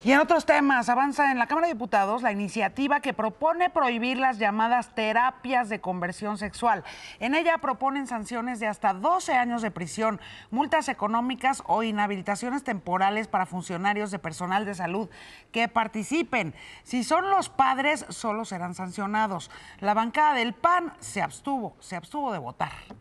Y en otros temas, avanza en la Cámara de Diputados la iniciativa que propone prohibir las llamadas terapias de conversión sexual. En ella proponen sanciones de hasta 12 años de prisión, multas económicas o inhabilitaciones temporales para funcionarios de personal de salud que participen. Si son los padres, solo serán sancionados. La bancada del PAN se abstuvo, se abstuvo de votar.